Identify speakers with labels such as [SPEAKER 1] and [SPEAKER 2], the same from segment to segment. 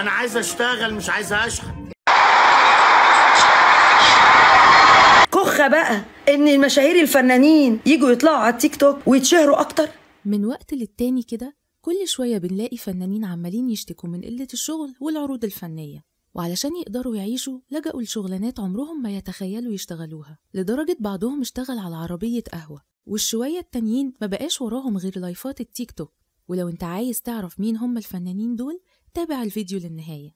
[SPEAKER 1] انا عايز اشتغل مش عايز اشحن كخه بقى ان المشاهير الفنانين يجوا يطلعوا على التيك توك ويتشهروا اكتر من وقت للتاني كده كل شوية بنلاقي فنانين عمالين يشتكوا من قلة الشغل والعروض الفنية وعلشان يقدروا يعيشوا لجأوا لشغلانات عمرهم ما يتخيلوا يشتغلوها لدرجة بعضهم اشتغل على عربية قهوة والشوية التانيين ما بقاش وراهم غير لايفات التيك توك ولو انت عايز تعرف مين هم الفنانين دول تابع الفيديو للنهاية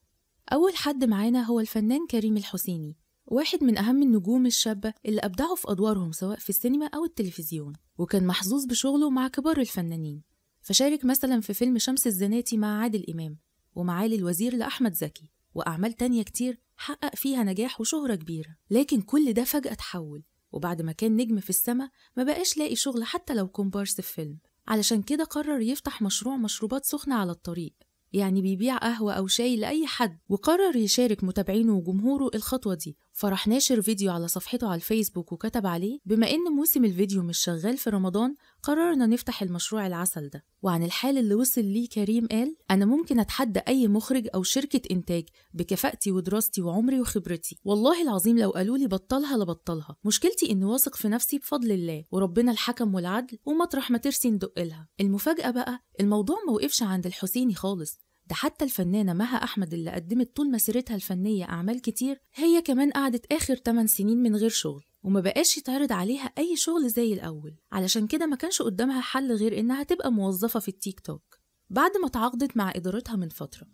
[SPEAKER 1] أول حد معانا هو الفنان كريم الحسيني واحد من أهم النجوم الشابة اللي أبدعوا في أدوارهم سواء في السينما أو التلفزيون وكان محظوظ بشغله مع كبار الفنانين فشارك مثلا في فيلم شمس الزناتي مع عادل إمام ومعالي الوزير لأحمد زكي وأعمال تانية كتير حقق فيها نجاح وشهرة كبيرة لكن كل ده فجأة تحول وبعد ما كان نجم في السما ما بقاش لاقي شغل حتى لو كومبارس في فيلم علشان كده قرر يفتح مشروع مشروبات سخنة على الطريق يعني بيبيع قهوة أو شاي لأي حد وقرر يشارك متابعينه وجمهوره الخطوة دي فراح ناشر فيديو على صفحته على الفيسبوك وكتب عليه بما إن موسم الفيديو مش شغال في رمضان قررنا نفتح المشروع العسل ده وعن الحال اللي وصل ليه كريم قال أنا ممكن أتحدى أي مخرج أو شركة إنتاج بكفاءتي ودراستي وعمري وخبرتي والله العظيم لو قالوا لي بطلها لبطلها مشكلتي إني واثق في نفسي بفضل الله وربنا الحكم والعدل ومطرح ما ترسي ندق لها المفاجأة بقى الموضوع ما وقفش عند الحسيني خالص ده حتى الفنانة مها أحمد اللي قدمت طول مسيرتها الفنية أعمال كتير هي كمان قعدت آخر 8 سنين من غير شغل وما بقاش يتعرض عليها أي شغل زي الأول علشان كده ما كانش قدامها حل غير إنها تبقى موظفة في التيك توك بعد ما تعاقدت مع إدارتها من فترة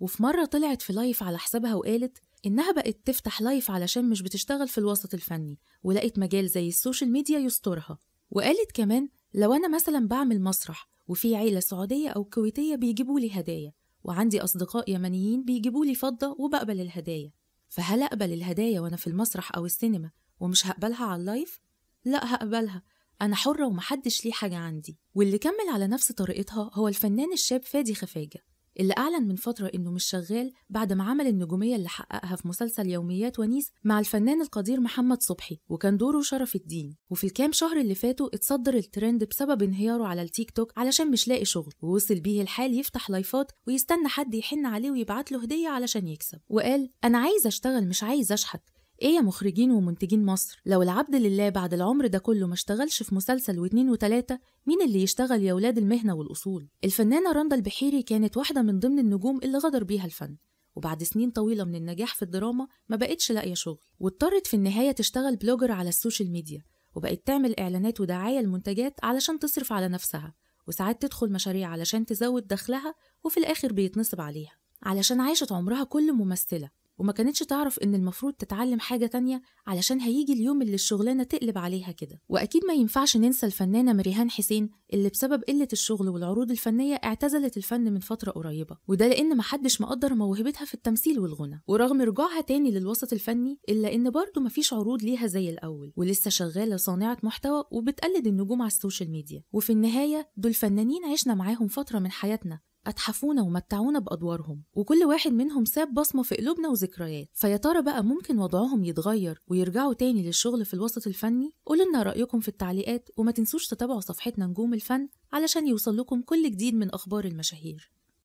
[SPEAKER 1] وفي مرة طلعت في لايف على حسابها وقالت إنها بقت تفتح لايف علشان مش بتشتغل في الوسط الفني ولقت مجال زي السوشيال ميديا يسترها وقالت كمان لو أنا مثلا بعمل مسرح وفي عيلة سعودية أو كويتية بيجيبوا لي هدايا وعندي أصدقاء يمنيين بيجيبوا لي فضة وبقبل الهدايا فهل أقبل الهدايا وأنا في المسرح أو السينما ومش هقبلها على اللايف لا هقبلها أنا حرة ومحدش ليه حاجة عندي واللي كمل على نفس طريقتها هو الفنان الشاب فادي خفاجة اللي أعلن من فترة إنه مش شغال بعد ما عمل النجومية اللي حققها في مسلسل يوميات ونيس مع الفنان القدير محمد صبحي وكان دوره شرف الدين وفي الكام شهر اللي فاتوا اتصدر الترند بسبب انهياره على التيك توك علشان مش لاقي شغل ووصل بيه الحال يفتح لايفات ويستنى حد يحن عليه ويبعت له هدية علشان يكسب وقال أنا عايز أشتغل مش عايز أشحت ايه يا مخرجين ومنتجين مصر لو العبد لله بعد العمر ده كله ما اشتغلش في مسلسل واتنين وتلاتة مين اللي يشتغل يا ولاد المهنة والأصول الفنانة رندا البحيري كانت واحدة من ضمن النجوم اللي غدر بيها الفن وبعد سنين طويلة من النجاح في الدراما ما بقتش لاقية شغل واضطرت في النهاية تشتغل بلوجر على السوشيال ميديا وبقت تعمل إعلانات ودعاية لمنتجات علشان تصرف على نفسها وساعات تدخل مشاريع علشان تزود دخلها وفي الآخر بيتنصب عليها علشان عاشت عمرها كل ممثلة وما كانتش تعرف إن المفروض تتعلم حاجة تانية علشان هيجي اليوم اللي الشغلانة تقلب عليها كده وأكيد ما ينفعش ننسى الفنانة مريهان حسين اللي بسبب قلة الشغل والعروض الفنية اعتزلت الفن من فترة قريبة وده لأن محدش مقدر موهبتها في التمثيل والغنى ورغم رجوعها تاني للوسط الفني إلا إن برضه مفيش عروض ليها زي الأول ولسه شغالة صانعة محتوى وبتقلد النجوم على السوشيال ميديا وفي النهاية دول فنانين عشنا معاهم فترة من حياتنا أتحفونا ومتعونا بأدوارهم وكل واحد منهم ساب بصمة في قلوبنا وذكريات فيا ترى بقى ممكن وضعهم يتغير ويرجعوا تاني للشغل في الوسط الفني قولوا لنا رأيكم في التعليقات وما تنسوش تتابعوا صفحتنا نجوم الفن علشان يوصل لكم كل جديد من أخبار المشاهير